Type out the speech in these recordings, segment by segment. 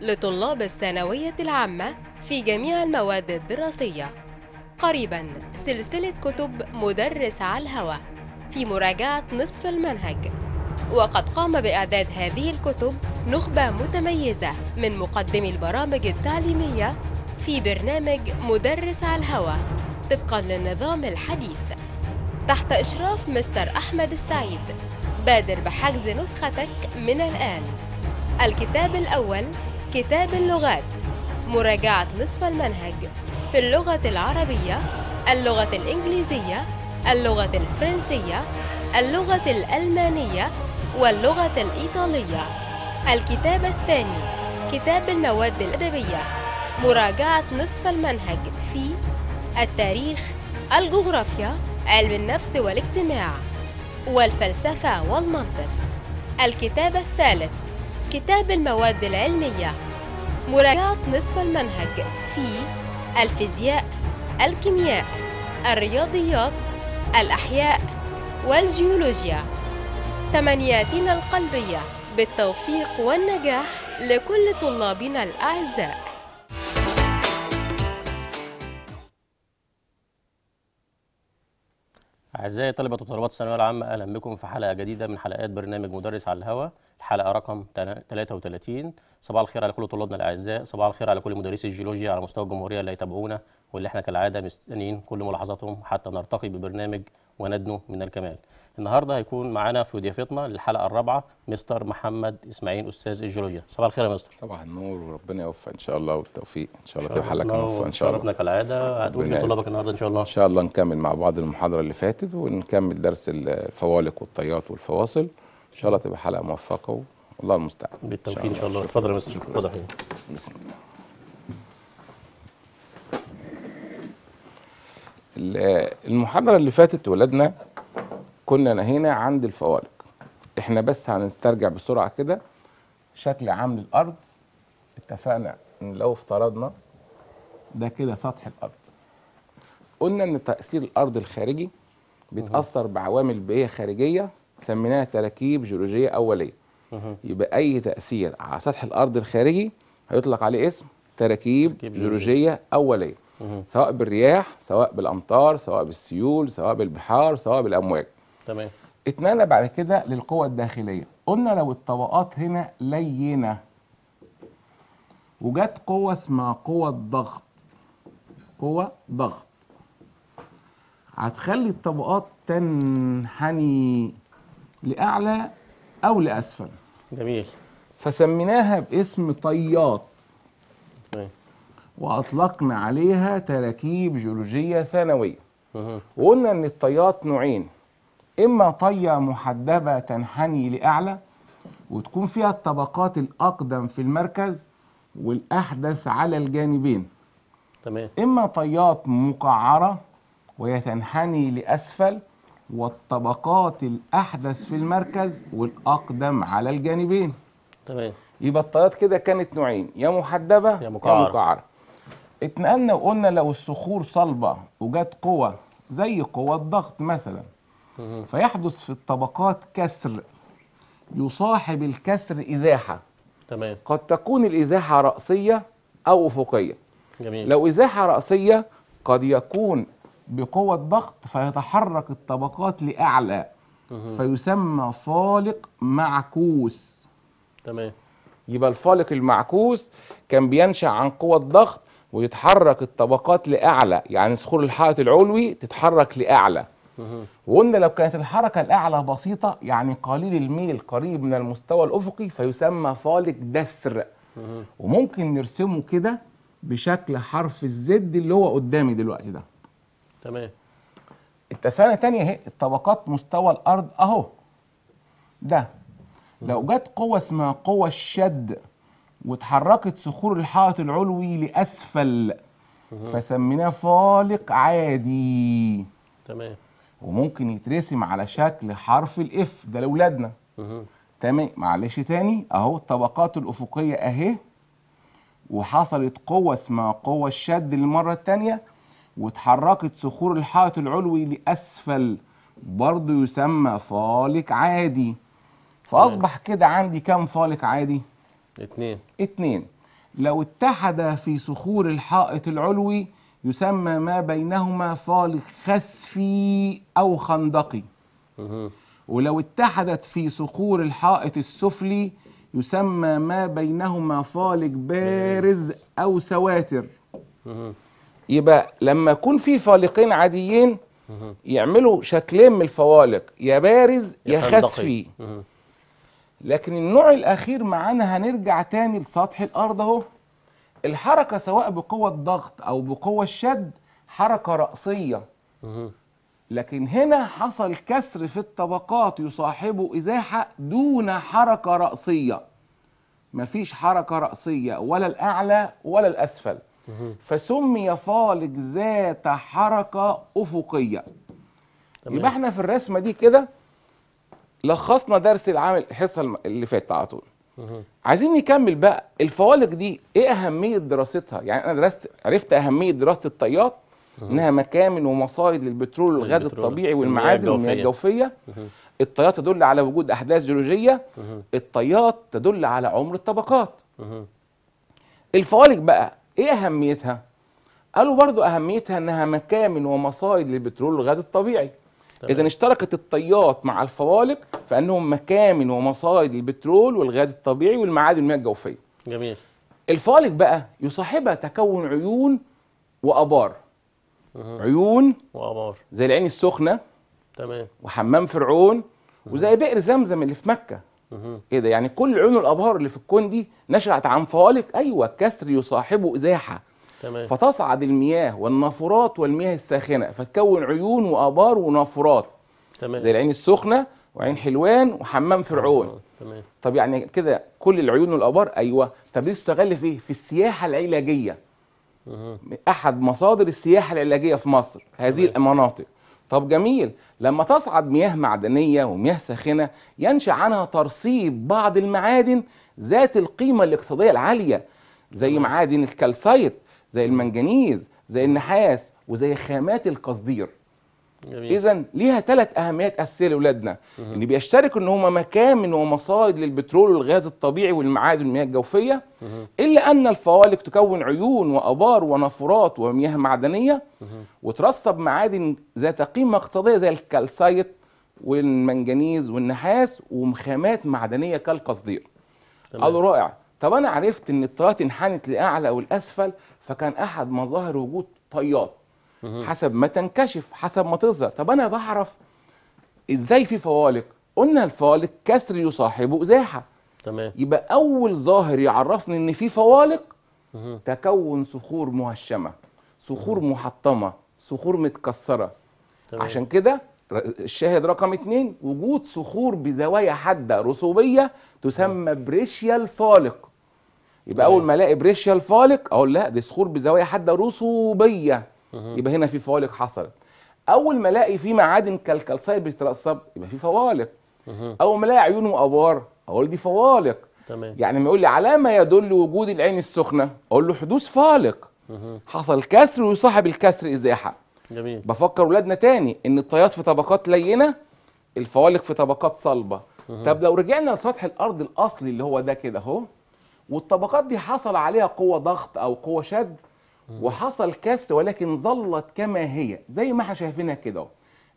لطلاب الثانوية العامة في جميع المواد الدراسية قريبا سلسلة كتب مدرس على الهوى في مراجعة نصف المنهج وقد قام بإعداد هذه الكتب نخبة متميزة من مقدمي البرامج التعليمية في برنامج مدرس على الهوى طبقا للنظام الحديث تحت إشراف مستر أحمد السعيد بادر بحجز نسختك من الآن الكتاب الأول كتاب اللغات مراجعة نصف المنهج في اللغة العربية اللغة الإنجليزية اللغة الفرنسية اللغة الألمانية واللغة الإيطالية الكتاب الثاني كتاب المواد الأدبية مراجعة نصف المنهج في التاريخ الجغرافيا علم النفس والاجتماع والفلسفة والمنطق الكتاب الثالث كتاب المواد العلمية مراجعة نصف المنهج في الفيزياء الكيمياء الرياضيات الأحياء والجيولوجيا تمنياتنا القلبية بالتوفيق والنجاح لكل طلابنا الأعزاء أعزائي طلبة وطلبات الثانوية العامة أهلا بكم في حلقة جديدة من حلقات برنامج مدرس على الهواء الحلقة رقم 33 صباح الخير على كل طلابنا الأعزاء صباح الخير على كل مدرسي الجيولوجيا على مستوى الجمهورية اللي يتابعونا واللي احنا كالعادة مستنيين كل ملاحظاتهم حتى نرتقي ببرنامج وندنو من الكمال النهارده هيكون معانا في ضيافتنا للحلقه الرابعه مستر محمد اسماعيل استاذ الجيولوجيا صباح الخير يا مستر صباح النور وربنا يوفق ان شاء الله والتوفيق ان شاء الله تبقى حلقه موفقه ان شاء الله شرفنا كالعاده هتقول لطلابك النهارده ان شاء الله ان شاء الله نكمل مع بعض المحاضره اللي فاتت ونكمل درس الفوالق والطيات والفواصل ان شاء الله تبقى حلقه موفقه والله المستعان بالتوفيق ان شاء الله اتفضل يا مستر اتفضل بسم الله المحاضرة اللي فاتت ولادنا كنا نهينا عند الفوارق احنا بس هنسترجع بسرعة كده شكل عام للأرض اتفقنا ان لو افترضنا ده كده سطح الأرض قلنا ان تأثير الأرض الخارجي بيتأثر بعوامل بيئية خارجية سميناها تراكيب جيولوجية أولية يبقى أي تأثير على سطح الأرض الخارجي هيطلق عليه اسم تراكيب جيولوجية أولية سواء بالرياح سواء بالامطار سواء بالسيول سواء بالبحار سواء بالامواج تمام اتنقل بعد كده للقوى الداخليه قلنا لو الطبقات هنا لينه وجت قوه اسمها قوه الضغط قوه ضغط هتخلي الطبقات تنحني لاعلى او لاسفل جميل فسميناها باسم طيات واطلقنا عليها تراكيب جيولوجيه ثانويه وقلنا ان الطيات نوعين اما طيه محدبه تنحني لاعلى وتكون فيها الطبقات الاقدم في المركز والاحدث على الجانبين تمام اما طيات مقعره وهي تنحني لاسفل والطبقات الاحدث في المركز والاقدم على الجانبين تمام يبقى الطيات كده كانت نوعين يا محدبه يا مقعره, يا مقعرة. اتنقلنا وقلنا لو الصخور صلبة وجت قوة زي قوة الضغط مثلا فيحدث في الطبقات كسر يصاحب الكسر إزاحة تمام قد تكون الإزاحة رأسية أو أفقية جميل. لو إزاحة رأسية قد يكون بقوة ضغط فيتحرك الطبقات لأعلى فيسمى فالق معكوس تمام يبقى الفالق المعكوس كان بينشأ عن قوة ضغط ويتحرك الطبقات لأعلى يعني صخور الحائط العلوي تتحرك لأعلى وقلنا لو كانت الحركة الأعلى بسيطة يعني قليل الميل قريب من المستوى الأفقي فيسمى فالق دسر وممكن نرسمه كده بشكل حرف الزد اللي هو قدامي دلوقتي ده تمام اتفقنا تانية اهي الطبقات مستوى الأرض أهو ده لو جت قوة اسمها قوة الشد واتحركت صخور الحائط العلوي لاسفل فسميناه فالق عادي تمام وممكن يترسم على شكل حرف الاف ده لاولادنا تمام معلش تاني اهو الطبقات الافقيه اهي وحصلت قوه اسمها قوه الشد للمره الثانيه واتحركت صخور الحائط العلوي لاسفل برضه يسمى فالق عادي فاصبح كده عندي كام فالق عادي اثنين اثنين لو اتحد في صخور الحائط العلوي يسمى ما بينهما فالق خسفي أو خندقي ولو اتحدت في صخور الحائط السفلي يسمى ما بينهما فالق بارز أو سواتر يبقى لما يكون في فالقين عاديين يعملوا شكلين من الفوالق يا بارز يا خسفي لكن النوع الاخير معانا هنرجع تاني لسطح الارض اهو الحركه سواء بقوه الضغط او بقوه الشد حركه راسيه لكن هنا حصل كسر في الطبقات يصاحبه ازاحه دون حركه راسيه مفيش حركه راسيه ولا الاعلى ولا الاسفل فسمي فالج ذات حركه افقيه يبقى احنا في الرسمه دي كده لخصنا درس العام الحصه اللي فاتت على طول عايزين نكمل بقى الفوالق دي ايه اهميه دراستها يعني انا درست عرفت اهميه دراسه الطيات انها مكامن ومصايد للبترول والغاز الطبيعي والمعادن والمياه الجوفيه الطيات تدل على وجود احداث جيولوجيه الطيات تدل على عمر الطبقات الفوالق بقى ايه اهميتها قالوا برضو اهميتها انها مكامن ومصايد للبترول والغاز الطبيعي إذا اشتركت الطيات مع الفوالق في أنهم مكامن ومصايد للبترول والغاز الطبيعي والمعادن والمياه الجوفية جميل الفوالق بقى يصاحبها تكون عيون وأبار مه. عيون وأبار زي العين السخنة تمام وحمام فرعون مه. وزي بئر زمزم اللي في مكة ايه ده يعني كل عيون الابهار اللي في الكون دي نشأت عن فوالق ايوه كسر يصاحبه ازاحه تمام. فتصعد المياه والنافورات والمياه الساخنه فتكون عيون وابار ونافورات تمام. زي العين السخنه وعين حلوان وحمام فرعون تمام طب يعني كده كل العيون والابار ايوه طب دي تستغل في ايه في السياحه العلاجيه احد مصادر السياحه العلاجيه في مصر هذه تمام. المناطق طب جميل لما تصعد مياه معدنيه ومياه ساخنه ينشا عنها ترصيب بعض المعادن ذات القيمه الاقتصاديه العاليه زي معادن الكالسايت زي المنجنيز زي النحاس وزي خامات القصدير اذا ليها ثلاث اهميات اساسيه لاولادنا ان بيشتركوا ان هم مكامن ومصايد للبترول والغاز الطبيعي والمعادن والمياه الجوفيه الا ان الفوالق تكون عيون وابار ونافورات ومياه معدنيه وترسب معادن ذات قيمه اقتصاديه زي الكالسايت والمنجنيز والنحاس ومخامات معدنيه كالقصدير قالوا رائع طب انا عرفت ان الطيات انحنت لاعلى او فكان احد مظاهر وجود طيات حسب ما تنكشف حسب ما تظهر طب انا بعرف ازاي في فوالق قلنا الفوالق كسر يصاحبه ازاحه تمام يبقى اول ظاهر يعرفني ان في فوالق تكون صخور مهشمه صخور محطمه صخور متكسره تمام. عشان كده الشاهد رقم اتنين وجود صخور بزوايا حاده رسوبيه تسمى بريشيال فالق يبقى اول ما الاقي بريشيال فالق اقول لا دي صخور بزوايا حاده رسوبيه يبقى هنا في فوالق حصلت اول ما الاقي في معادن كالكالسيت بتترسب يبقى في فوالق اول ما الاقي عيون وابار اقول دي فوالق تمام يعني ما يقول لي علامه يدل وجود العين السخنه اقول له حدوث فالق حصل كسر ويصاحب الكسر ازاحه جميل بفكر ولادنا تاني ان الطيات في طبقات لينه الفوالق في طبقات صلبه طب لو رجعنا لسطح الارض الاصلي اللي هو ده كده اهو والطبقات دي حصل عليها قوة ضغط أو قوة شد وحصل كسر ولكن ظلت كما هي زي ما احنا شايفينها كده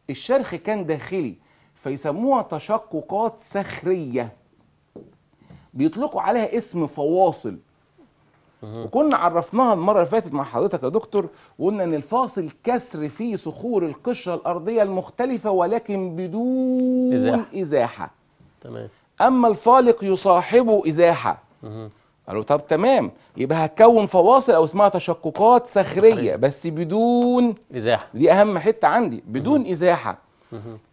الشرخ كان داخلي فيسموها تشققات صخرية بيطلقوا عليها اسم فواصل وكنا عرفناها المرة اللي فاتت مع حضرتك يا دكتور وقلنا ان الفاصل كسر في صخور القشرة الأرضية المختلفة ولكن بدون إزاحة, إزاحة. تمام أما الفالق يصاحبه إزاحة قالوا طب تمام يبقى هتكون فواصل او اسمها تشققات صخريه بس بدون ازاحه دي اهم حته عندي بدون ازاحه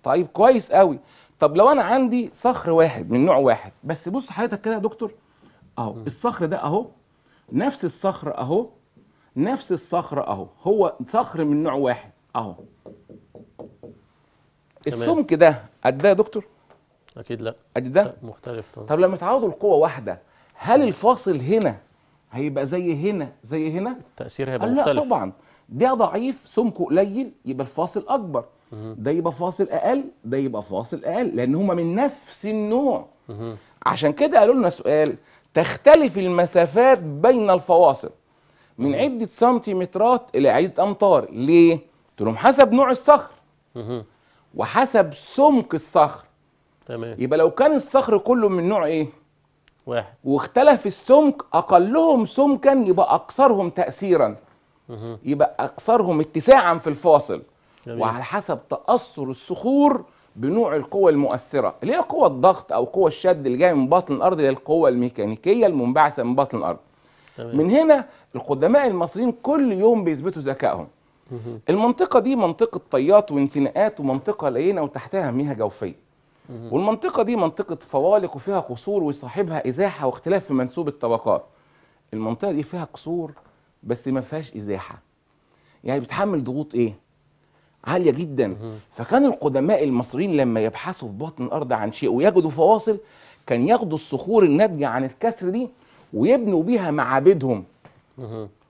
طيب كويس قوي طب لو انا عندي صخر واحد من نوع واحد بس بص حضرتك كده يا دكتور اهو الصخر ده اهو نفس الصخر اهو نفس الصخر اهو هو صخر من نوع واحد اهو السمك ده قد ده يا دكتور اكيد لا قد ده مختلف طبعا. طب لما تعوضوا القوه واحده هل الفاصل هنا هيبقى زي هنا زي هنا التاثير هيبقى مختلف لا طبعا ده ضعيف سمكه قليل يبقى الفاصل اكبر ده يبقى فاصل اقل ده يبقى فاصل اقل لان هما من نفس النوع عشان كده قالوا لنا سؤال تختلف المسافات بين الفواصل من عده سنتيمترات الى عده امتار ليه قلت لهم حسب نوع الصخر وحسب سمك الصخر تمام يبقى لو كان الصخر كله من نوع ايه واحد واختلف السمك اقلهم سمكا يبقى اكثرهم تاثيرا مه. يبقى اكثرهم اتساعا في الفاصل وعلى حسب تاثر الصخور بنوع القوة المؤثرة اللي هي قوة الضغط أو قوة الشد اللي جاي من بطن الأرض اللي هي القوة الميكانيكية المنبعثة من بطن الأرض تمام. من هنا القدماء المصريين كل يوم بيثبتوا ذكائهم المنطقة دي منطقة طيات وانتناءات ومنطقة لينة وتحتها مياه جوفية والمنطقه دي منطقه فوالق وفيها قصور ويصاحبها ازاحه واختلاف في منسوب الطبقات المنطقه دي فيها قصور بس ما فيهاش ازاحه يعني بتحمل ضغوط ايه عاليه جدا فكان القدماء المصريين لما يبحثوا في بطن الارض عن شيء ويجدوا فواصل كان ياخدوا الصخور الناتجه عن الكسر دي ويبنوا بيها معابدهم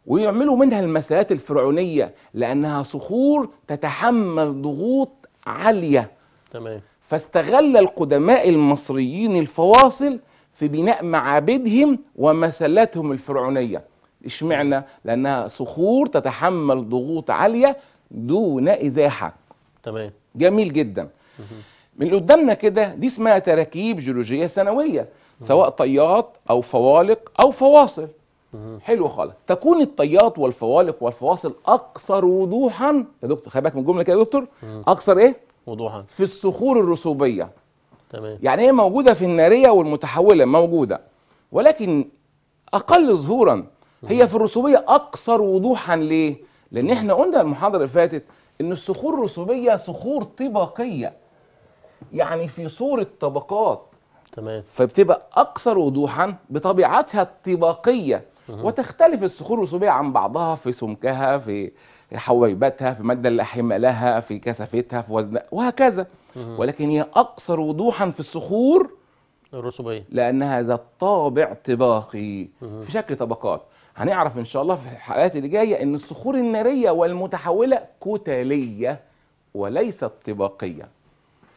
ويعملوا منها المسالات الفرعونيه لانها صخور تتحمل ضغوط عاليه تمام فاستغل القدماء المصريين الفواصل في بناء معابدهم ومسلاتهم الفرعونية اشمعنى؟ لأنها صخور تتحمل ضغوط عالية دون إزاحة تمام جميل جدا من قدامنا كده دي اسمها تراكيب جيولوجية سنوية سواء طيات أو فوالق أو فواصل حلو خالص تكون الطيات والفوالق والفواصل اكثر وضوحا يا دكتور خلي بالك من الجمله كده يا دكتور اكثر ايه وضوحا في الصخور الرسوبيه تمام يعني هي موجوده في الناريه والمتحوله موجوده ولكن اقل ظهورا هي في الرسوبيه اكثر وضوحا ليه لان احنا قلنا المحاضره اللي فاتت ان الصخور الرسوبيه صخور طبقيه يعني في صوره طبقات تمام فبتبقى اكثر وضوحا بطبيعتها الطبقيه وتختلف الصخور الرسوبيه عن بعضها في سمكها في حويبتها في مادة الاحماء لها في كثافتها في وزنها وهكذا ولكن هي اكثر وضوحا في الصخور الرسوبيه لانها ذات طابع طباقي في شكل طبقات هنعرف ان شاء الله في الحلقات اللي جايه ان الصخور الناريه والمتحوله كتليه وليست طباقيه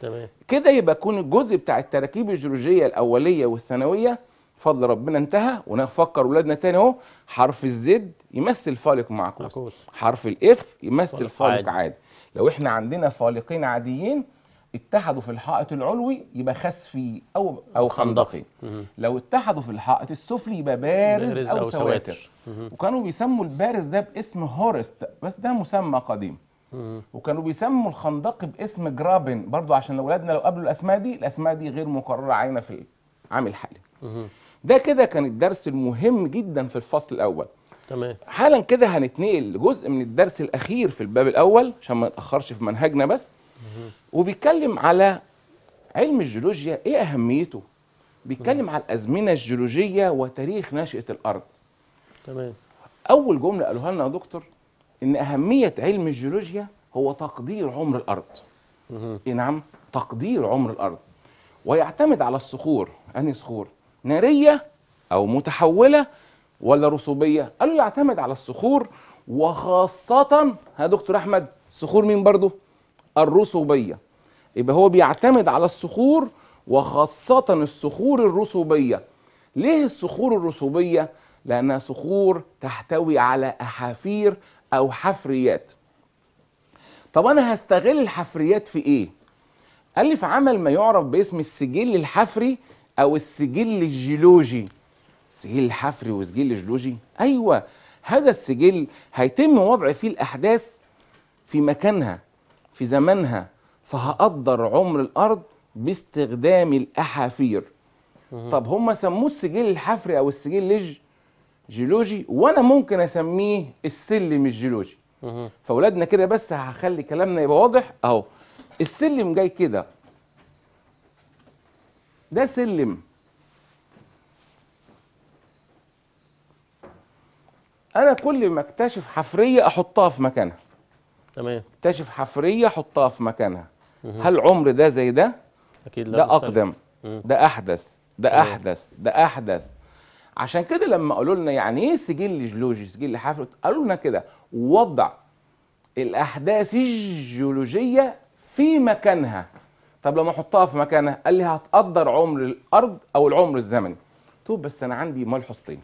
تمام كده يبقى يكون الجزء بتاع التراكيب الجيولوجيه الاوليه والثانويه فضل ربنا انتهى ونفكر ولادنا تاني اهو حرف الزد يمثل فالق معكوس حرف الاف يمثل فالق عادي لو احنا عندنا فالقين عاديين اتحدوا في الحائط العلوي يبقى خسفي او او خندقي لو اتحدوا في الحائط السفلي يبقى بارز, بارز او, أو سواتر وكانوا بيسموا البارز ده باسم هورست بس ده مسمى قديم وكانوا بيسموا الخندقي باسم جرابن برضو عشان لو ولادنا لو قابلوا الاسماء دي الاسماء دي غير مقرره عينه في العام الحالي ده كده كان الدرس المهم جدا في الفصل الاول تمام حالا كده هنتنقل لجزء من الدرس الاخير في الباب الاول عشان ما نتاخرش في منهجنا بس وبيتكلم على علم الجيولوجيا ايه اهميته بيتكلم على الازمنه الجيولوجيه وتاريخ نشاه الارض تمام اول جمله قالوها لنا يا دكتور ان اهميه علم الجيولوجيا هو تقدير عمر الارض اي نعم تقدير عمر الارض ويعتمد على الصخور انهي صخور ناريه او متحوله ولا رسوبيه قالوا يعتمد على الصخور وخاصه ها دكتور احمد صخور مين برضو الرسوبيه يبقى هو بيعتمد على الصخور وخاصه الصخور الرسوبيه ليه الصخور الرسوبيه لانها صخور تحتوي على احافير او حفريات طب انا هستغل الحفريات في ايه قال لي في عمل ما يعرف باسم السجل الحفري او السجل الجيولوجي سجل الحفري وسجل جيولوجي ايوه هذا السجل هيتم وضع فيه الاحداث في مكانها في زمانها فهقدر عمر الارض باستخدام الاحافير طب هم سموه السجل الحفري او السجل الجيولوجي وانا ممكن اسميه السلم الجيولوجي فاولادنا كده بس هخلي كلامنا يبقى واضح اهو السلم جاي كده ده سلم انا كل ما اكتشف حفريه احطها في مكانها تمام اكتشف حفريه احطها في مكانها مه. هل عمر ده زي ده اكيد لا ده اقدم ده احدث ده مه. احدث ده احدث عشان كده لما قالوا لنا يعني ايه سجل جيولوجي سجل حفر قالوا لنا كده وضع الاحداث الجيولوجيه في مكانها طب لما احطها في مكانها قال لي هتقدر عمر الارض او العمر الزمني طب بس انا عندي ملحوظتين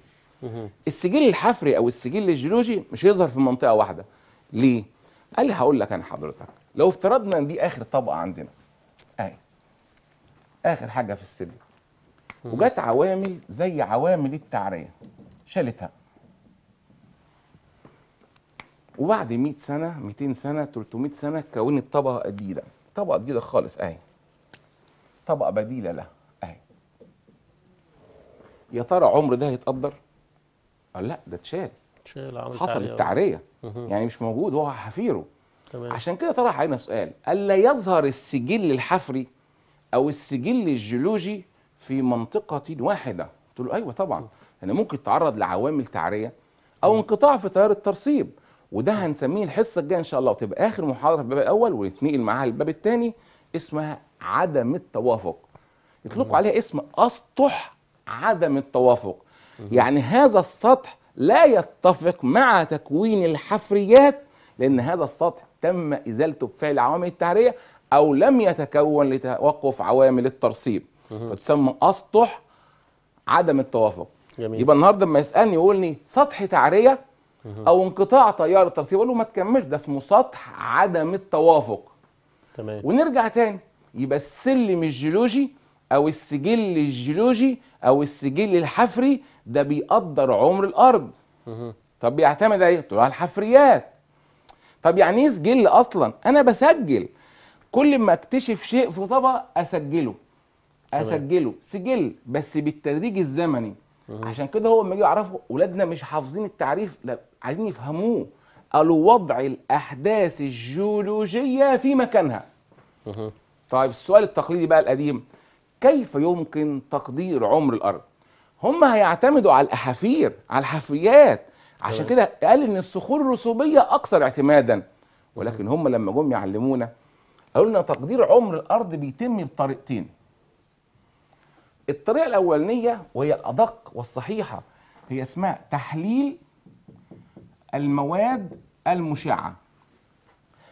السجل الحفري او السجل الجيولوجي مش هيظهر في منطقه واحده ليه قال لي هقول لك انا حضرتك لو افترضنا ان دي اخر طبقه عندنا اهي اخر حاجه في السجل وجت عوامل زي عوامل التعريه شالتها وبعد 100 سنه 200 سنه 300 سنه كونت طبقه جديده طبقه جديده خالص اهي طبقه بديله لها اهي يا ترى عمر ده هيتقدر آه، لا ده اتشال اتشال حصل التعريه يعني مش موجود هو حفيره تمام. عشان كده طرح علينا سؤال الا يظهر السجل الحفري او السجل الجيولوجي في منطقه واحده قلت له ايوه طبعا انا يعني ممكن تتعرض لعوامل تعريه او انقطاع في تيار الترسيب وده هنسميه الحصه الجايه ان شاء الله وتبقى اخر محاضره في الباب الاول ونتنقل معاها للباب الثاني اسمها عدم التوافق يطلقوا عليها اسم اسطح عدم التوافق يعني هذا السطح لا يتفق مع تكوين الحفريات لان هذا السطح تم ازالته بفعل عوامل التعريه او لم يتكون لتوقف عوامل الترسيب فتسمى اسطح عدم التوافق جميل. يبقى النهارده لما يسالني يقول لي سطح تعريه او انقطاع تيار الترسيب اقول له ما تكملش ده اسمه سطح عدم التوافق تمام ونرجع تاني يبقى السلم الجيولوجي او السجل الجيولوجي او السجل الحفري ده بيقدر عمر الارض طب بيعتمد على ايه؟ قلت على الحفريات طب يعني ايه سجل اصلا؟ انا بسجل كل ما اكتشف شيء في طبق اسجله اسجله سجل بس بالتدريج الزمني عشان كده هو لما يجي يعرفوا اولادنا مش حافظين التعريف لا عايزين يفهموه قالوا وضع الاحداث الجيولوجيه في مكانها طيب السؤال التقليدي بقى القديم كيف يمكن تقدير عمر الارض هم هيعتمدوا على الاحافير على الحفريات عشان كده قال ان الصخور الرسوبيه اكثر اعتمادا ولكن هم لما جم يعلمونا قالوا لنا تقدير عمر الارض بيتم بطريقتين الطريقه الاولانيه وهي الادق والصحيحه هي اسمها تحليل المواد المشعه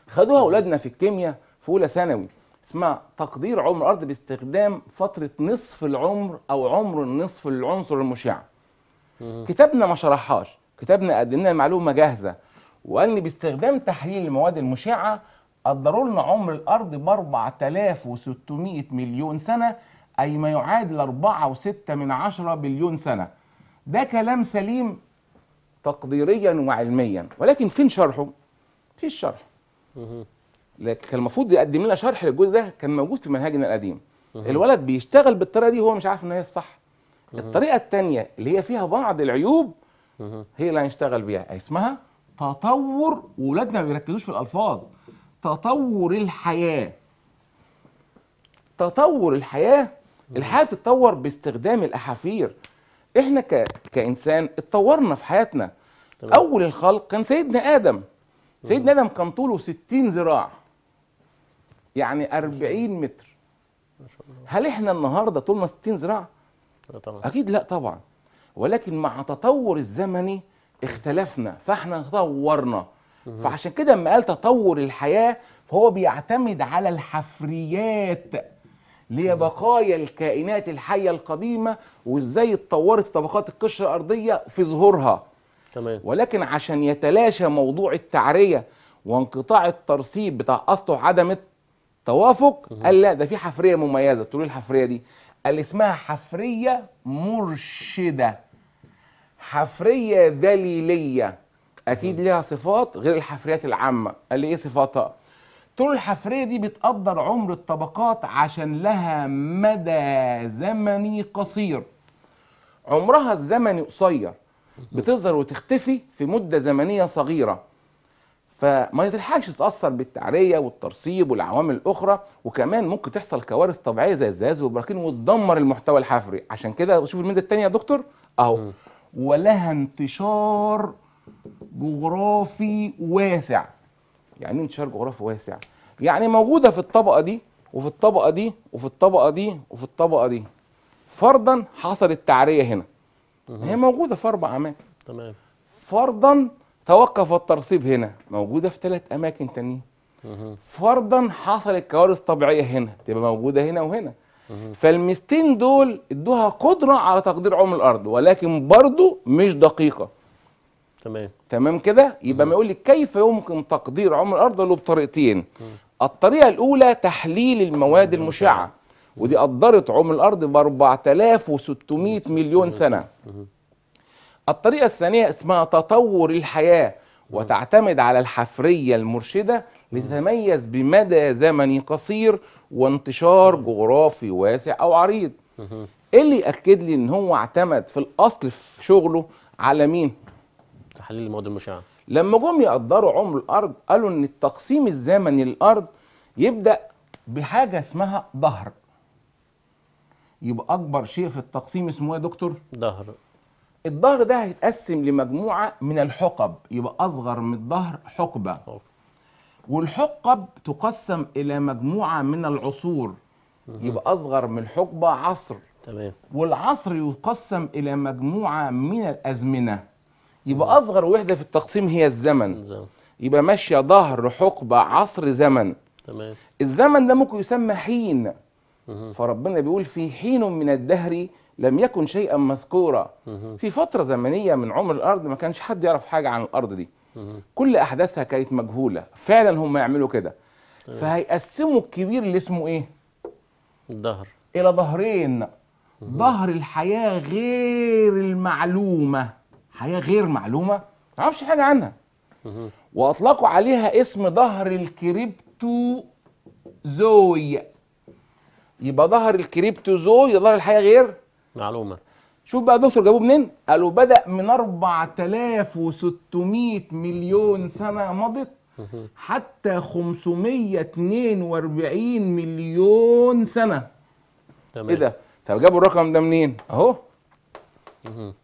خدوها اولادنا في الكيمياء في اولى ثانوي اسمها تقدير عمر الارض باستخدام فتره نصف العمر او عمر النصف للعنصر المشع كتابنا ما شرحهاش كتابنا قدمنا المعلومه جاهزه وقال لي باستخدام تحليل المواد المشعه قدروا لنا عمر الارض ب 4600 مليون سنه أي ما يعادل أربعة وستة من عشرة بليون سنة ده كلام سليم تقديريا وعلميا ولكن فين شرحه؟ في شرح لكن كان المفروض يقدم لنا شرح للجزء ده كان موجود في منهجنا القديم الولد بيشتغل بالطريقه دي وهو مش عارف ان هي الصح الطريقه الثانيه اللي هي فيها بعض العيوب هي اللي هنشتغل بيها اسمها تطور ولادنا ما بيركزوش في الالفاظ تطور الحياه تطور الحياه الحياه بتتطور باستخدام الاحافير احنا ك... كانسان اتطورنا في حياتنا طبعا. اول الخلق كان سيدنا ادم سيدنا ادم كان طوله 60 ذراع يعني 40 متر هل احنا النهارده طولنا 60 ذراع طبعا. اكيد لا طبعا ولكن مع تطور الزمني اختلفنا فاحنا تطورنا فعشان كده لما قال تطور الحياه فهو بيعتمد على الحفريات اللي هي بقايا الكائنات الحيه القديمه وازاي اتطورت طبقات القشره الارضيه في ظهورها تمام ولكن عشان يتلاشى موضوع التعريه وانقطاع الترسيب بتاع اسطح عدم التوافق قال لا ده في حفريه مميزه تقول إيه الحفريه دي قال اسمها حفريه مرشده حفريه دليليه اكيد ليها صفات غير الحفريات العامه قال لي ايه صفاتها طول الحفرية دي بتقدر عمر الطبقات عشان لها مدى زمني قصير عمرها الزمني قصير بتظهر وتختفي في مدة زمنية صغيرة فما تلحقش تتأثر بالتعرية والترسيب والعوامل الأخرى وكمان ممكن تحصل كوارث طبيعية زي الزلازل والبراكين وتدمر المحتوى الحفري عشان كده شوف الميزة التانية يا دكتور أهو ولها انتشار جغرافي واسع يعني إيه انتشار جغرافي واسع يعني موجوده في الطبقه دي وفي الطبقه دي وفي الطبقه دي وفي الطبقه دي فرضا حصلت تعريه هنا هي موجوده في اربع اماكن تمام فرضا توقف الترصيب هنا موجوده في ثلاث اماكن تانيين فرضا حصلت كوارث طبيعيه هنا تبقى موجوده هنا وهنا فالمستين دول ادوها قدره على تقدير عمر الارض ولكن برضه مش دقيقه تمام تمام كده يبقى ما يقول لك كيف يمكن تقدير عمر الارض له بطريقتين الطريقه الاولى تحليل المواد المشعه ودي قدرت عمر الارض ب 4600 مليون سنه الطريقه الثانيه اسمها تطور الحياه وتعتمد على الحفريه المرشده لتتميز بمدى زمني قصير وانتشار جغرافي واسع او عريض إيه اللي ياكد لي ان هو اعتمد في الاصل في شغله على مين تحليل المواد المشعه لما جم يقدروا عمر الارض قالوا ان التقسيم الزمني للارض يبدا بحاجه اسمها ظهر يبقى اكبر شيء في التقسيم اسمه ايه يا دكتور ظهر الظهر ده هيتقسم لمجموعه من الحقب يبقى اصغر من الظهر حقبه والحقب تقسم الى مجموعه من العصور يبقى اصغر من الحقبه عصر تمام والعصر يقسم الى مجموعه من الازمنه يبقى اصغر وحده في التقسيم هي الزمن يبقى ماشيه ظهر حقبه عصر زمن تمام الزمن ده ممكن يسمى حين فربنا بيقول في حين من الدهر لم يكن شيئا مذكورا في فتره زمنيه من عمر الارض ما كانش حد يعرف حاجه عن الارض دي كل احداثها كانت مجهوله فعلا هم يعملوا كده فهيقسموا الكبير اللي اسمه ايه الظهر الى ظهرين ظهر الحياه غير المعلومه حياه غير معلومه ما اعرفش حاجه عنها واطلقوا عليها اسم ظهر الكريبتو زوي يبقى ظهر زوي ظهر الحياه غير معلومه شوف بقى دكتور جابوه منين قالوا بدا من 4600 مليون سنه مضت حتى 542 مليون سنه تمام ايه ده طب جابوا الرقم ده منين اهو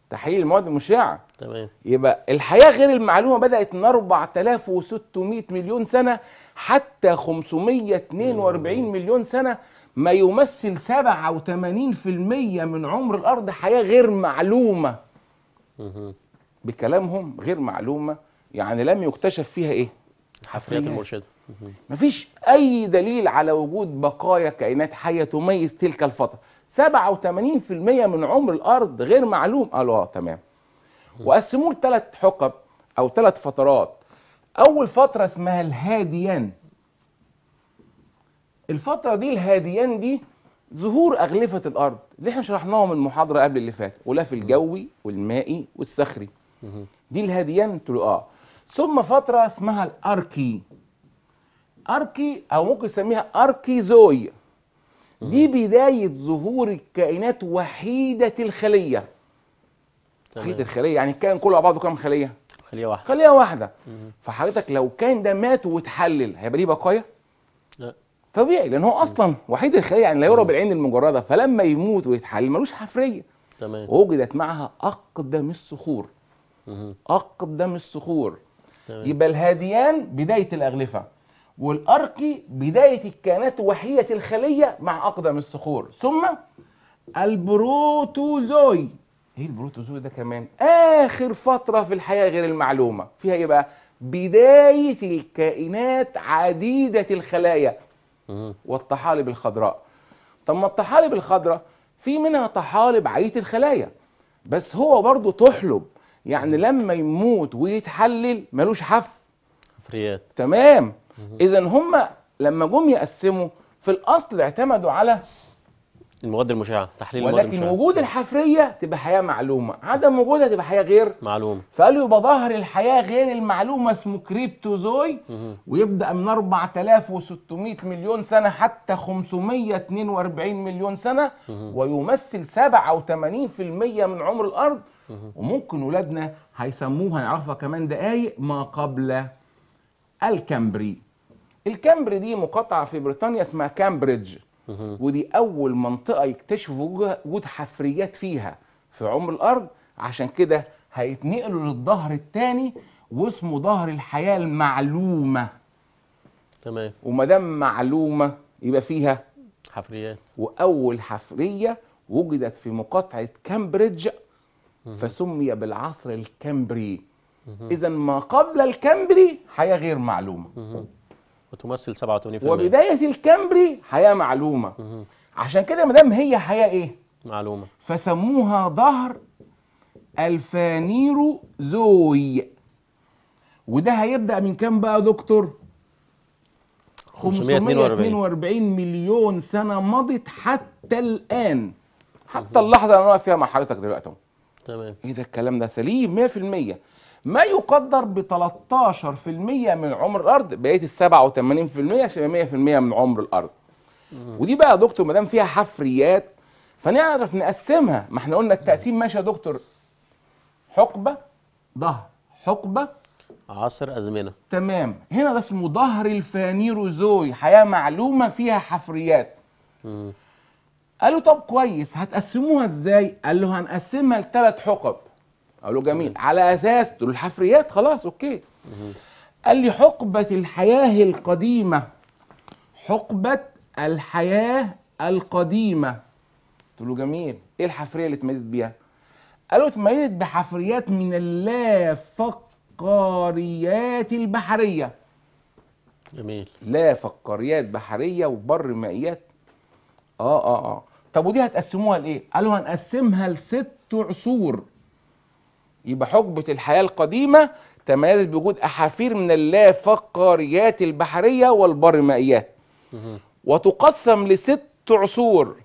تحليل المواد المشعه تمام يبقى الحياه غير المعلومه بدات من 4600 مليون سنه حتى 542 مم. مليون سنه ما يمثل 87% من عمر الارض حياه غير معلومه مم. بكلامهم غير معلومه يعني لم يكتشف فيها ايه حفريات المرشده مفيش اي دليل على وجود بقايا كائنات حيه تميز تلك الفتره 87% من عمر الارض غير معلوم قالوا اه تمام وقسموه لثلاث حقب او ثلاث فترات اول فتره اسمها الهاديان الفتره دي الهاديان دي ظهور اغلفه الارض اللي احنا شرحناها من المحاضره قبل اللي فاتت غلاف الجوي والمائي والصخري دي الهاديان اه ثم فتره اسمها الاركي اركي او ممكن نسميها اركيزوي دي بداية ظهور الكائنات وحيدة الخلية وحيدة الخلية يعني الكائن كله على بعضه كام خلية؟ خلية واحدة خلية واحدة فحضرتك لو كان ده مات واتحلل هيبقى ليه بقايا؟ لا طبيعي لان هو اصلا وحيد الخليه يعني لا يرى بالعين المجرده فلما يموت ويتحلل ملوش حفريه تمام وجدت معها اقدم الصخور اقدم الصخور يبقى الهاديان بدايه الاغلفه والأرقي بداية الكائنات وحية الخلية مع أقدم الصخور ثم البروتوزوي ايه البروتوزوي ده كمان اخر فتره في الحياه غير المعلومه فيها ايه بقى بدايه الكائنات عديده الخلايا والطحالب الخضراء طب ما الطحالب الخضراء في منها طحالب عيية الخلايا بس هو برضه تحلب يعني لما يموت ويتحلل ملوش حف حفريات تمام اذا هم لما جم يقسموا في الاصل اعتمدوا على المواد المشعه تحليل المواد ولكن وجود الحفريه تبقى حياه معلومه عدم وجودها تبقى حياه غير معلومه فقالوا يبقى ظاهر الحياه غير المعلومه اسمه كريبتوزوي ويبدا من 4600 مليون سنه حتى 542 مليون سنه ويمثل 87% من عمر الارض وممكن ولادنا هيسموها نعرفها كمان دقايق ما قبل الكامبري الكامبري دي مقاطعه في بريطانيا اسمها كامبريدج ودي اول منطقه يكتشفوا وجود حفريات فيها في عمر الارض عشان كده هيتنقلوا للظهر الثاني واسمه ظهر الحياه المعلومه تمام وما دام معلومه يبقى فيها حفريات واول حفريه وجدت في مقاطعه كامبريدج فسمي بالعصر الكامبري اذا ما قبل الكامبري حياه غير معلومه وتمثل 87% وبدايه الكامبري حياه معلومه مم. عشان كده ما دام هي حياه ايه معلومه فسموها ظهر الفانيرو زوي وده هيبدا من كام بقى يا دكتور 542 مليون سنه مضت حتى الان حتى اللحظه اللي انا واقف فيها مع حضرتك دلوقتي تمام ايه ده الكلام ده سليم 100% ما يقدر ب 13% من عمر الارض بقيه ال 87% شبه 100% من عمر الارض ودي بقى يا دكتور ما دام فيها حفريات فنعرف نقسمها ما احنا قلنا التقسيم ماشي يا دكتور حقبه ظهر حقبه عصر ازمنه تمام هنا ده اسمه ظهر الفانيروزوي حياه معلومه فيها حفريات قالوا طب كويس هتقسموها ازاي قال له هنقسمها لثلاث حقب اقول له جميل على اساس تقول الحفريات خلاص اوكي قال لي حقبه الحياه القديمه حقبه الحياه القديمه قلت له جميل ايه الحفريه اللي اتميزت بيها قالوا اتميزت بحفريات من اللافقاريات البحريه جميل لا فقاريات بحريه وبر مائيات اه اه اه طب ودي هتقسموها لايه قالوا هنقسمها لست عصور يبقى حقبة الحياة القديمة تميزت بوجود أحافير من اللافقاريات البحرية والبرمائيات وتقسم لست عصور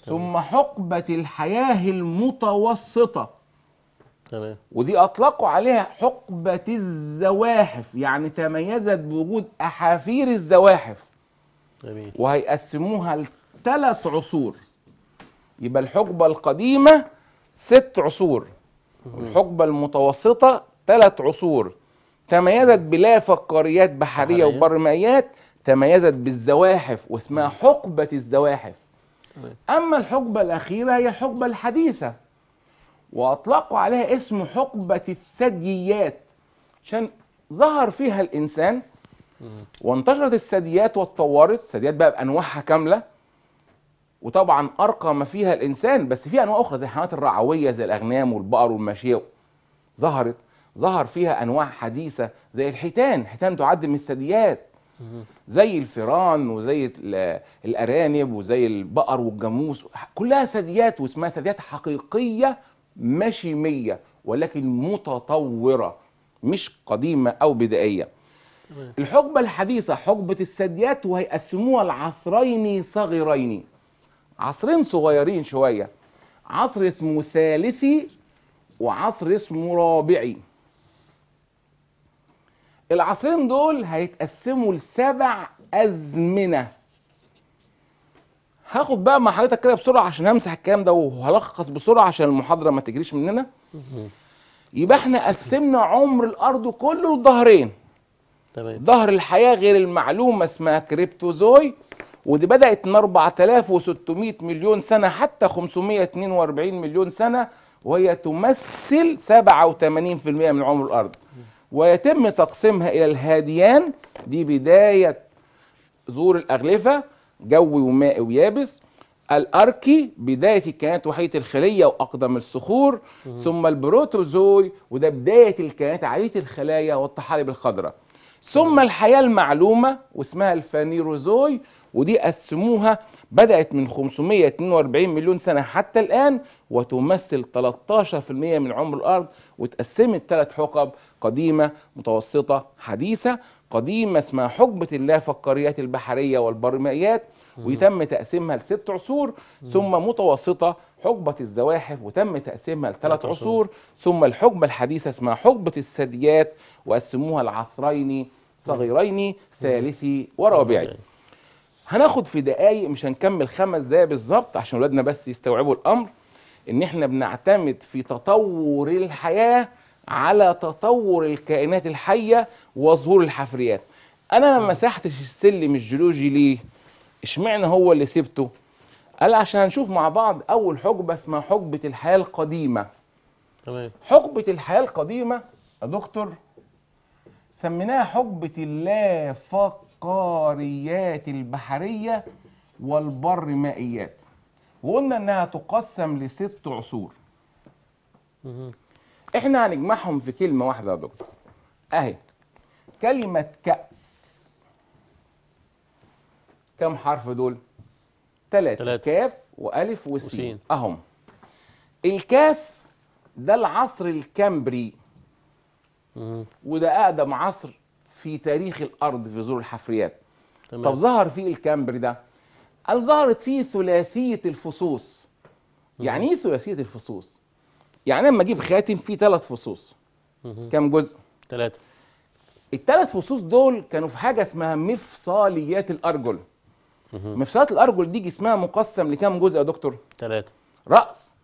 ثم حقبة الحياة المتوسطة تمام ودي أطلقوا عليها حقبة الزواحف يعني تميزت بوجود أحافير الزواحف جميل وهيقسموها لثلاث عصور يبقى الحقبة القديمة ست عصور الحقبة المتوسطة ثلاث عصور تميزت بلا فقاريات بحرية وبرمائيات تميزت بالزواحف واسمها حقبة الزواحف أما الحقبة الأخيرة هي الحقبة الحديثة وأطلقوا عليها اسم حقبة الثدييات عشان ظهر فيها الإنسان وانتشرت الثدييات واتطورت الثدييات بقى بأنواعها كاملة وطبعا ارقى ما فيها الانسان بس في انواع اخرى زي الحيوانات الرعويه زي الاغنام والبقر والماشيه ظهرت ظهر فيها انواع حديثه زي الحيتان حيتان تعد من الثدييات زي الفيران وزي الارانب وزي البقر والجاموس كلها ثدييات واسمها ثدييات حقيقيه مشيميه ولكن متطوره مش قديمه او بدائيه الحقبة الحديثة حقبة الثدييات وهيقسموها لعصرين صغيرين عصرين صغيرين شويه عصر اسمه ثالثي وعصر اسمه رابعي العصرين دول هيتقسموا لسبع ازمنه هاخد بقى مع حضرتك كده بسرعه عشان همسح الكلام ده وهلخص بسرعه عشان المحاضره ما تجريش مننا يبقى احنا قسمنا عمر الارض كله لظهرين تمام ظهر الحياه غير المعلومه اسمها كريبتوزوي ودي بدأت من 4600 مليون سنة حتى 542 مليون سنة وهي تمثل 87% من عمر الأرض ويتم تقسيمها إلى الهاديان دي بداية ظهور الأغلفة جوي ومائي ويابس الاركي بدايه الكائنات وحيده الخليه واقدم الصخور ثم البروتوزوي وده بدايه الكائنات عاديه الخلايا والطحالب الخضراء ثم الحياه المعلومه واسمها الفانيروزوي ودي قسموها بدأت من 542 مليون سنة حتى الآن وتمثل 13% من عمر الأرض وتقسمت ثلاث حقب قديمة متوسطة حديثة قديمة اسمها حقبة اللافقاريات البحرية والبرمائيات ويتم تقسيمها لست عصور ثم متوسطة حقبة الزواحف وتم تقسيمها لثلاث عصور ثم الحقبة الحديثة اسمها حقبة الثدييات وقسموها لعصرين صغيرين ثالثي ورابعي هناخد في دقايق مش هنكمل خمس دقايق بالظبط عشان ولادنا بس يستوعبوا الامر ان احنا بنعتمد في تطور الحياه على تطور الكائنات الحيه وظهور الحفريات انا ما مسحتش السلم الجيولوجي ليه اشمعنى هو اللي سبته قال عشان هنشوف مع بعض اول حقبه اسمها حقبه الحياه القديمه تمام حقبه الحياه القديمه يا دكتور سميناها حقبه اللافق العقاريات البحرية والبر مائيات وقلنا انها تقسم لست عصور احنا هنجمعهم في كلمة واحدة يا دكتور اهي كلمة كأس كم حرف دول؟ ثلاثة, كاف وألف وسين, وسين. أهم الكاف ده العصر الكامبري وده أقدم عصر في تاريخ الارض في ظهور الحفريات تمام. طب ظهر فيه الكامبري ده قال ظهرت فيه ثلاثيه الفصوص مم. يعني ايه ثلاثيه الفصوص يعني لما اجيب خاتم فيه ثلاث فصوص مم. كم جزء ثلاثه الثلاث فصوص دول كانوا في حاجه اسمها مفصاليات الارجل مم. مفصلات الارجل دي جسمها مقسم لكم جزء يا دكتور ثلاثه راس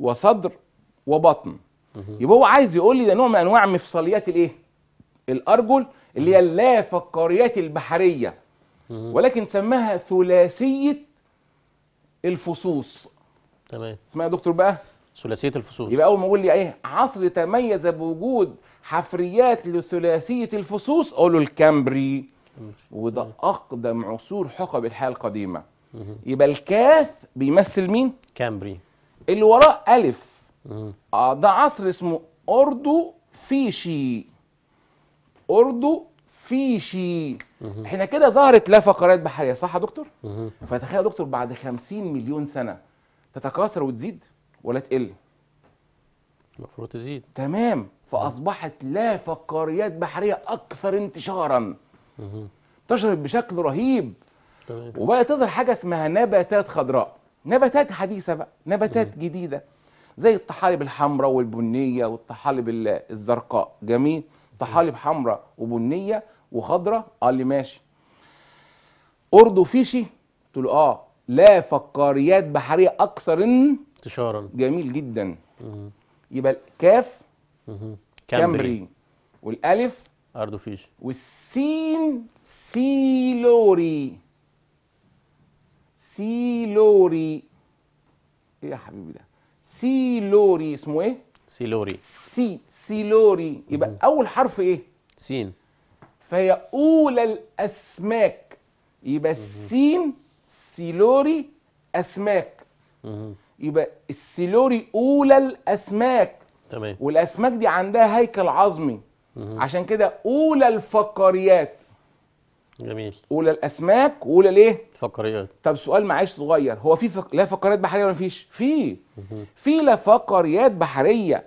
وصدر وبطن يبقى هو عايز يقول لي ده نوع من انواع مفصليات الايه الارجل اللي هي اللافقاريات البحرية ولكن سماها ثلاثية الفصوص تمام اسمها يا دكتور بقى ثلاثية الفصوص يبقى أول ما أقول لي إيه عصر تميز بوجود حفريات لثلاثية الفصوص أقول له الكامبري وده أقدم عصور حقب الحياة القديمة يبقى الكاف بيمثل مين؟ كامبري اللي وراه ألف آه ده عصر اسمه أردو فيشي اردو فيشي احنا كده ظهرت لا فقرات بحريه صح يا دكتور فتخيل يا دكتور بعد 50 مليون سنه تتكاثر وتزيد ولا تقل المفروض تزيد تمام فاصبحت لا فقاريات بحريه اكثر انتشارا انتشرت بشكل رهيب تمام وبقى تظهر حاجه اسمها نباتات خضراء نباتات حديثه بقى نباتات جديده زي الطحالب الحمراء والبنيه والطحالب الزرقاء جميل طحالب حمراء وبنيه وخضراء قال لي ماشي اردو فيشي قلت له اه لا فقاريات بحريه اكثر انتشارا جميل جدا يبقى الكاف كامبري. والالف اردو فيشي والسين سيلوري سيلوري ايه يا حبيبي ده سيلوري اسمه ايه سيلوري سي سيلوري يبقى مم. اول حرف ايه سين فهي اولى الاسماك يبقى السين سيلوري اسماك مم. يبقى السيلوري اولى الاسماك تمام والاسماك دي عندها هيكل عظمي مم. عشان كده اولى الفقريات جميل اولى الاسماك واولى ليه فقريات طب سؤال معاش صغير هو في فق... لا فقريات بحريه ولا مفيش في في لا فقريات بحريه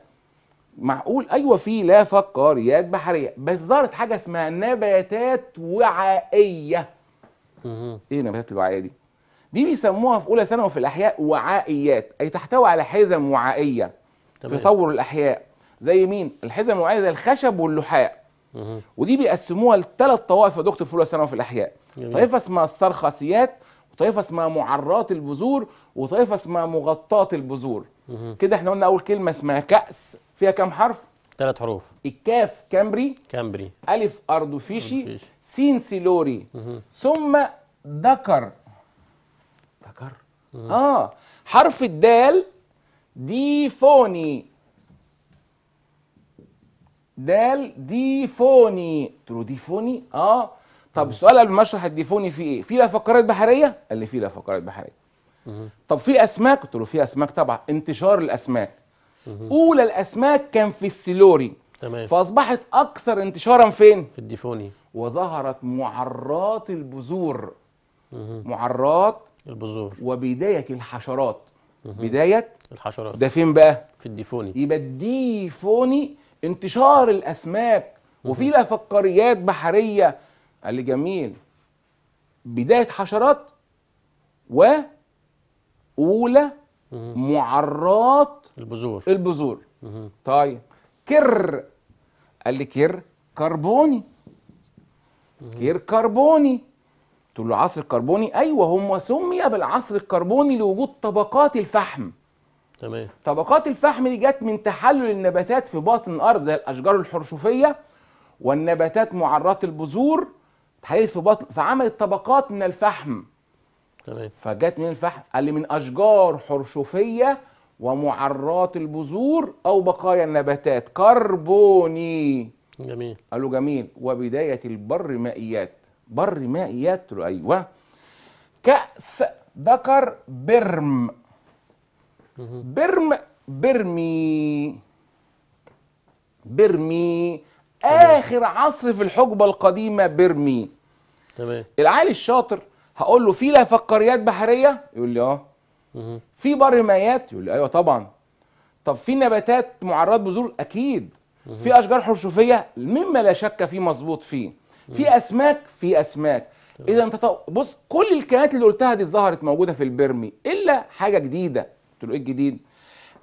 معقول ايوه في لا فقاريات بحريه بس ظهرت حاجه اسمها نباتات وعائيه ايه نباتات الوعائيه دي دي بيسموها في اولى ثانوي في الاحياء وعائيات اي تحتوي على حزم وعائيه في تطور الاحياء زي مين الحزم الوعائيه زي الخشب واللحاء ودي بيقسموها لثلاث طوائف يا دكتور في ثانوي في الاحياء جميل. طائفه اسمها السرخسيات وطائفه اسمها معرات البذور وطائفه اسمها مغطاه البذور كده احنا قلنا اول كلمه اسمها كاس فيها كام حرف ثلاث حروف الكاف كامبري كامبري الف اردوفيشي سين سيلوري ثم ذكر ذكر اه حرف الدال ديفوني دال ديفوني تقول له ديفوني اه طب السؤال قبل ما اشرح الديفوني في ايه في لا فقرات بحريه قال لي في لا فقرات بحريه طب في اسماك قلت له في اسماك طبعا انتشار الاسماك اولى الاسماك كان في السيلوري تمام فاصبحت اكثر انتشارا فين في الديفوني وظهرت معرات البذور معرات البذور وبدايه الحشرات بدايه الحشرات ده فين بقى في الديفوني يبقى الديفوني انتشار الاسماك وفي لها فقاريات بحريه قال لي جميل بدايه حشرات و اولى معرات البذور البذور طيب كر قال لي كر كربوني كير كربوني قلت له العصر الكربوني ايوه هم سمي بالعصر الكربوني لوجود طبقات الفحم تمام طبقات الفحم دي جت من تحلل النباتات في باطن الارض زي الاشجار الحرشوفيه والنباتات معرات البذور تحلل في باطن فعملت طبقات من الفحم تمام فجت من الفحم قال لي من اشجار حرشوفيه ومعرات البذور او بقايا النباتات كربوني جميل قالوا جميل وبدايه البر مائيات بر مائيات ايوه كاس ذكر برم برم برمي برمي اخر عصر في الحقبه القديمه برمي تمام العالي الشاطر هقول له في لافقاريات بحريه يقول لي اه في برميات يقول لي ايوه طبعا طب في نباتات معرضه بذور اكيد في اشجار حرشوفيه مما لا شك فيه مظبوط فيه في اسماك في اسماك اذا انت بص كل الكائنات اللي قلتها دي ظهرت موجوده في البرمي الا حاجه جديده له ايه الجديد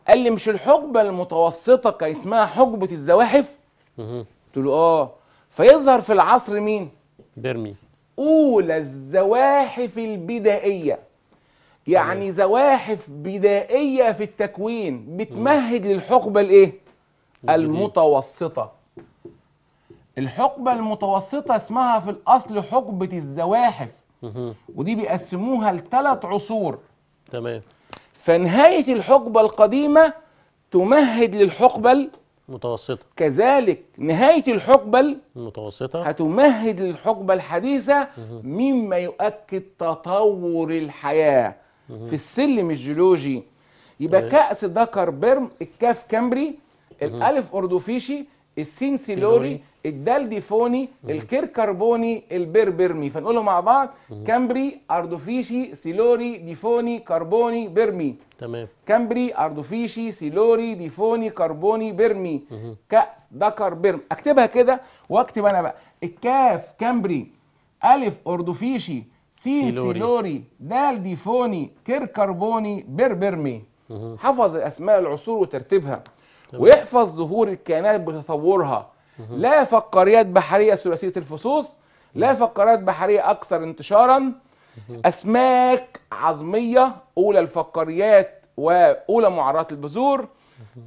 قال لي مش الحقبه المتوسطه كان اسمها حقبه الزواحف قلت له اه فيظهر في العصر مين برمي اولى الزواحف البدائيه يعني مم. زواحف بدائيه في التكوين بتمهد للحقبه الايه المتوسطه الحقبه المتوسطه اسمها في الاصل حقبه الزواحف ودي بيقسموها لثلاث عصور تمام فنهاية الحقبة القديمة تمهد للحقبة المتوسطة كذلك نهاية الحقبة المتوسطة هتمهد للحقبة الحديثة مما يؤكد تطور الحياة في السلم الجيولوجي يبقى إيه. كأس دكر بيرم الكاف كامبري الألف أردوفيشي السين سيلوري كربوني الكركربوني البربرمي فنقولهم مع بعض كامبري اردوفيشي سيلوري ديفوني كربوني برمي تمام كامبري اردوفيشي سيلوري ديفوني كربوني برمي كاس دكر برم اكتبها كده واكتب انا بقى الكاف كامبري الف اردوفيشي سين سيلوري, سيلوري دال ديفوني كركربوني بربرمي حفظ اسماء العصور وترتيبها ويحفظ ظهور الكائنات بتطورها لا فقاريات بحريه ثلاثيه الفصوص لا فقاريات بحريه اكثر انتشارا اسماك عظميه اولى الفقاريات واولى معرات البذور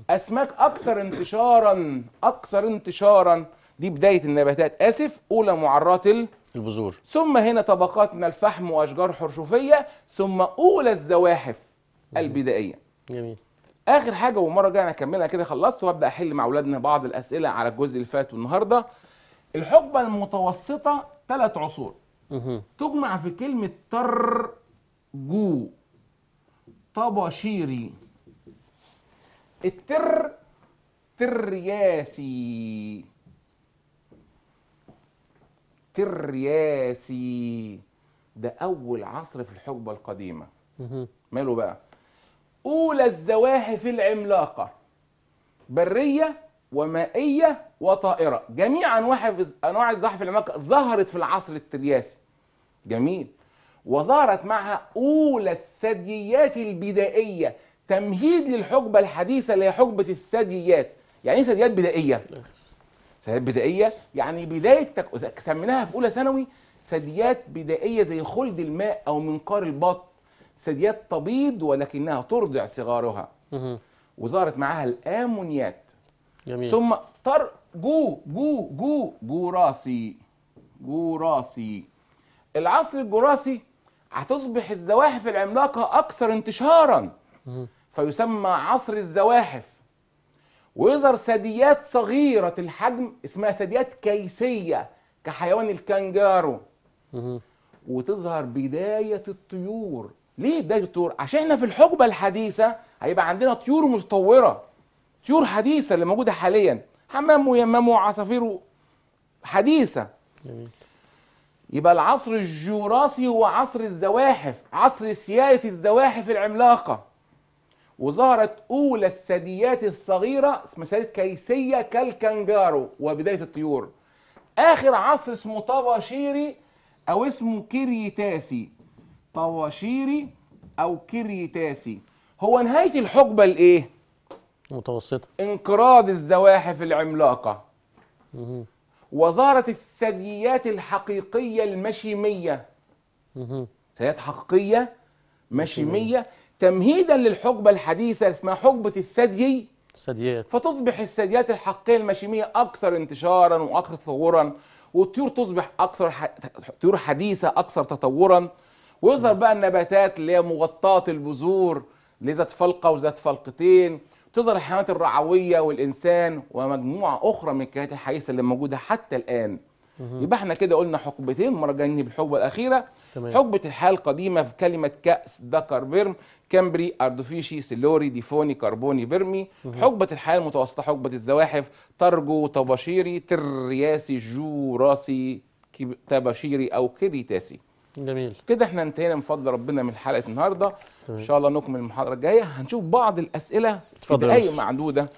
اسماك اكثر انتشارا اكثر انتشارا دي بدايه النباتات اسف اولى معرات ال... البذور ثم هنا طبقات من الفحم واشجار حرشوفيه ثم اولى الزواحف البدائيه جميل اخر حاجه والمره الجايه انا اكملها كده خلصت وابدا احل مع اولادنا بعض الاسئله على الجزء اللي فات والنهارده الحقبه المتوسطه ثلاث عصور تجمع في كلمه تر جو طباشيري التر ترياسي ترياسي ده اول عصر في الحقبه القديمه ماله بقى أولى الزواحف العملاقة برية ومائية وطائرة جميع أنواع أنواع الزحف العملاقة ظهرت في العصر الترياسي جميل وظهرت معها أولى الثدييات البدائية تمهيد للحقبة الحديثة اللي هي حقبة الثدييات يعني إيه ثدييات بدائية؟ ثدييات بدائية يعني بداية تك... سميناها في أولى ثانوي ثدييات بدائية زي خلد الماء أو منقار البط ثدييات تبيض ولكنها ترضع صغارها وظهرت معاها الامونيات جميل. ثم طر جو جو جو جوراسي جوراسي العصر الجوراسي هتصبح الزواحف العملاقه اكثر انتشارا فيسمى عصر الزواحف ويظهر ثدييات صغيره الحجم اسمها ثدييات كيسيه كحيوان الكنجارو وتظهر بدايه الطيور ليه بدايه الطيور عشان احنا في الحقبه الحديثه هيبقى عندنا طيور متطوره طيور حديثه اللي موجوده حاليا حمام ويمام وعصافير حديثه جميل. يبقى العصر الجوراثي هو عصر الزواحف عصر سياده الزواحف العملاقه وظهرت اولى الثدييات الصغيره اسمها ثدييات كيسيه كالكنجارو وبدايه الطيور اخر عصر اسمه طباشيري او اسمه كيريتاسي طواشيري أو كريتاسي هو نهاية الحقبة الإيه؟ متوسطة انقراض الزواحف العملاقة مه. وظهرت الثدييات الحقيقية المشيمية مه. ثدييات حقيقية مشيمية مه. تمهيدا للحقبة الحديثة اسمها حقبة الثديي الثدييات فتصبح الثدييات الحقيقية المشيمية أكثر انتشارا وأكثر تطورا والطيور تصبح أكثر ح... طيور حديثة أكثر تطورا ويظهر بقى النباتات اللي هي مغطاه البذور اللي ذات فلقه وذات فلقتين تظهر الحيوانات الرعويه والانسان ومجموعه اخرى من الكائنات الحية اللي موجوده حتى الان يبقى احنا كده قلنا حقبتين مرة بالحقبة الأخيرة تمام. حقبة الحياة القديمة في كلمة كأس دكر بيرم كامبري أردوفيشي سيلوري ديفوني كربوني بيرمي مم. حقبة الحياة المتوسطة حقبة الزواحف ترجو طباشيري ترياسي جوراسي تباشيري أو كريتاسي جميل كده احنا انتهينا من فضل ربنا من حلقه النهارده ان شاء الله نكمل المحاضره الجايه هنشوف بعض الاسئله في اي معدوده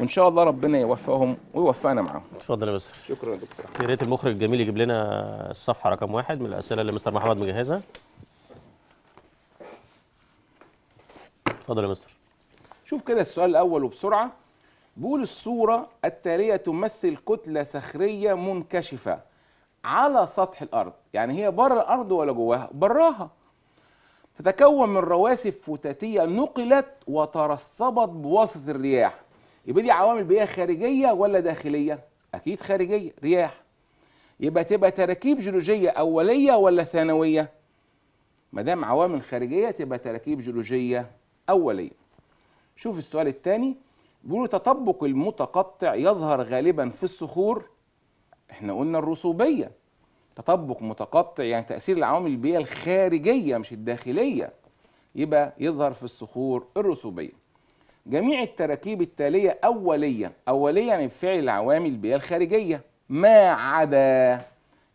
وان شاء الله ربنا يوفقهم ويوفقنا معاهم اتفضل يا مستر شكرا يا دكتور يا ريت المخرج الجميل يجيب لنا الصفحه رقم واحد من الاسئله اللي مستر محمد مجهزها اتفضل يا مستر شوف كده السؤال الاول وبسرعه بيقول الصوره التاليه تمثل كتله صخريه منكشفه على سطح الارض يعني هي بره الارض ولا جواها براها تتكون من رواسب فتاتيه نقلت وترسبت بواسطه الرياح يبقى دي عوامل بيئيه خارجيه ولا داخليه اكيد خارجيه رياح يبقى تبقى تراكيب جيولوجيه اوليه ولا ثانويه ما دام عوامل خارجيه تبقى تراكيب جيولوجيه اوليه شوف السؤال الثاني بيقولوا تطبق المتقطع يظهر غالبا في الصخور احنا قلنا الرسوبيه تطبق متقطع يعني تاثير العوامل البيئيه الخارجيه مش الداخليه يبقى يظهر في الصخور الرسوبيه جميع التراكيب التاليه اوليه اوليه يعني فعل العوامل البيئيه الخارجيه ما عدا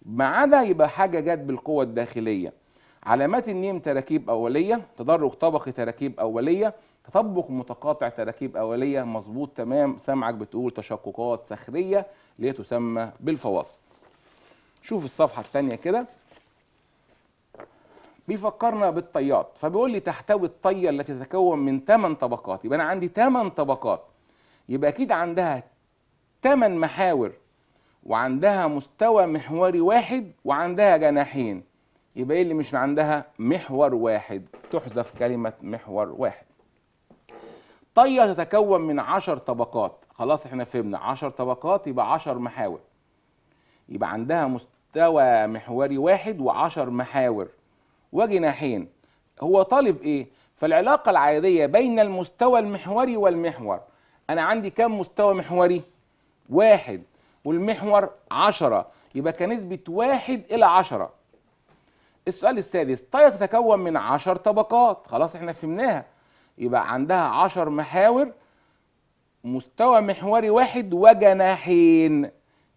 ما عدا يبقى حاجه جت بالقوه الداخليه علامات النيم تراكيب اوليه تدرج طبقي تراكيب اوليه تطبق متقاطع تراكيب اوليه مظبوط تمام سمعك بتقول تشققات صخريه اللي تسمى بالفواصل شوف الصفحه الثانيه كده بيفكرنا بالطيات فبيقول لي تحتوي الطيه التي تتكون من 8 طبقات يبقى انا عندي 8 طبقات يبقى اكيد عندها 8 محاور وعندها مستوى محوري واحد وعندها جناحين يبقى ايه اللي مش عندها محور واحد تحذف كلمه محور واحد طيه تتكون من 10 طبقات خلاص احنا فهمنا 10 طبقات يبقى 10 محاور يبقى عندها مستوى محوري واحد و10 محاور وجناحين هو طالب ايه فالعلاقه العاديه بين المستوى المحوري والمحور انا عندي كم مستوى محوري واحد والمحور 10 يبقى كنسبة واحد إلى 10 السؤال السادس طية تتكون من 10 طبقات خلاص احنا فهمناها يبقى عندها عشر محاور مستوى محوري واحد وجناحين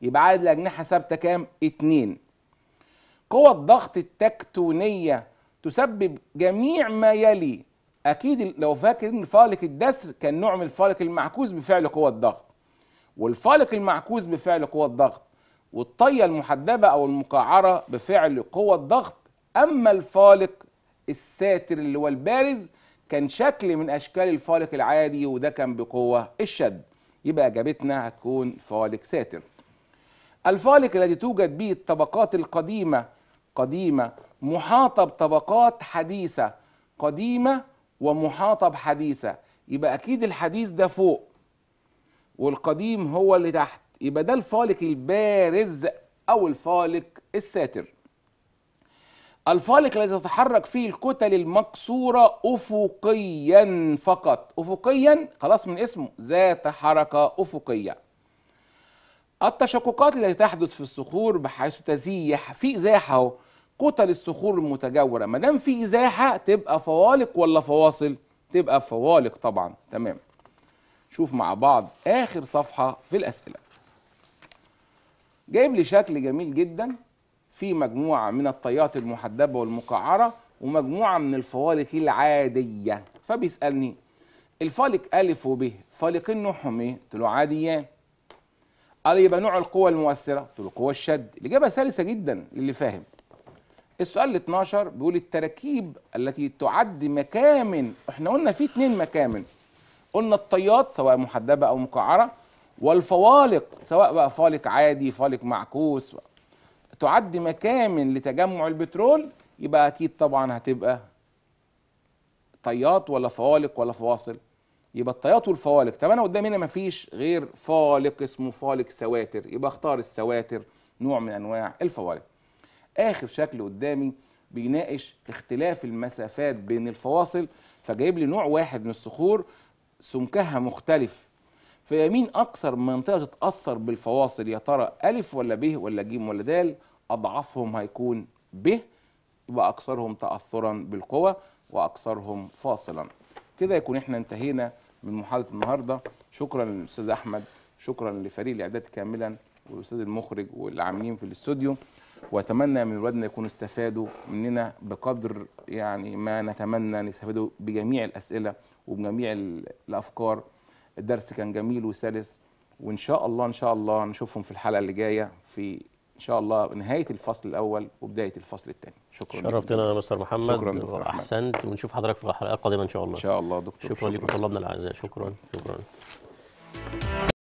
يبقى عدد الأجنحة ثابتة كام؟ اتنين قوى الضغط التكتونية تسبب جميع ما يلي أكيد لو فاكر إن فالق الدسر كان نوع من الفالق المعكوس بفعل قوى الضغط والفالق المعكوس بفعل قوى الضغط والطية المحدبة أو المقعرة بفعل قوى الضغط أما الفالق الساتر اللي هو البارز كان شكل من اشكال الفالق العادي وده كان بقوه الشد يبقى اجابتنا هتكون فالق ساتر الفالق الذي توجد به الطبقات القديمه قديمه محاطه بطبقات حديثه قديمه ومحاطه بحديثه يبقى اكيد الحديث ده فوق والقديم هو اللي تحت يبقى ده الفالق البارز او الفالق الساتر الفالق الذي تتحرك فيه الكتل المكسورة أفقيا فقط أفقيا خلاص من اسمه ذات حركة أفقية التشققات التي تحدث في الصخور بحيث تزيح في إزاحة اهو كتل الصخور المتجاورة ما دام في إزاحة تبقى فوالق ولا فواصل تبقى فوالق طبعا تمام شوف مع بعض آخر صفحة في الأسئلة جايب لي شكل جميل جدا في مجموعه من الطيات المحدبه والمقعره ومجموعه من الفوالق العاديه فبيسالني الفالق الف وب فالقين نوعهم ايه؟ قلت له عاديان يعني. قال يبقى نوع القوة المؤثرة؟ قلت له قوة الشد، الإجابة سلسة جدا للي فاهم. السؤال 12 بيقول التراكيب التي تعد مكامن، احنا قلنا في اثنين مكامن. قلنا الطيات سواء محدبة أو مقعرة والفوالق سواء بقى فالق عادي، فالق معكوس، تعد مكامن لتجمع البترول يبقى اكيد طبعا هتبقى طيات ولا فوالق ولا فواصل يبقى الطيات والفوالق طب انا قدامي هنا مفيش غير فالق اسمه فالق سواتر يبقى اختار السواتر نوع من انواع الفوالق اخر شكل قدامي بيناقش اختلاف المسافات بين الفواصل فجايب لي نوع واحد من الصخور سمكها مختلف فيمين اكثر منطقه تتاثر بالفواصل يا ترى الف ولا ب ولا ج ولا د اضعفهم هيكون ب واكثرهم تاثرا بالقوى واكثرهم فاصلا كده يكون احنا انتهينا من محادثة النهارده شكرا للاستاذ احمد شكرا لفريق الاعداد كاملا والاستاذ المخرج والعاملين في الاستوديو واتمنى من ولادنا يكونوا استفادوا مننا بقدر يعني ما نتمنى ان يستفادوا بجميع الاسئله وبجميع الافكار الدرس كان جميل وسلس وان شاء الله ان شاء الله نشوفهم في الحلقه اللي جايه في ان شاء الله نهايه الفصل الاول وبدايه الفصل الثاني شكرا شرفتنا يا مستر محمد شكرا دكتور احسنت محمد. ونشوف حضرتك في الحلقه القادمه ان شاء الله ان شاء الله دكتور شكرا, شكرا لكم طلابنا الاعزاء شكرا شكرا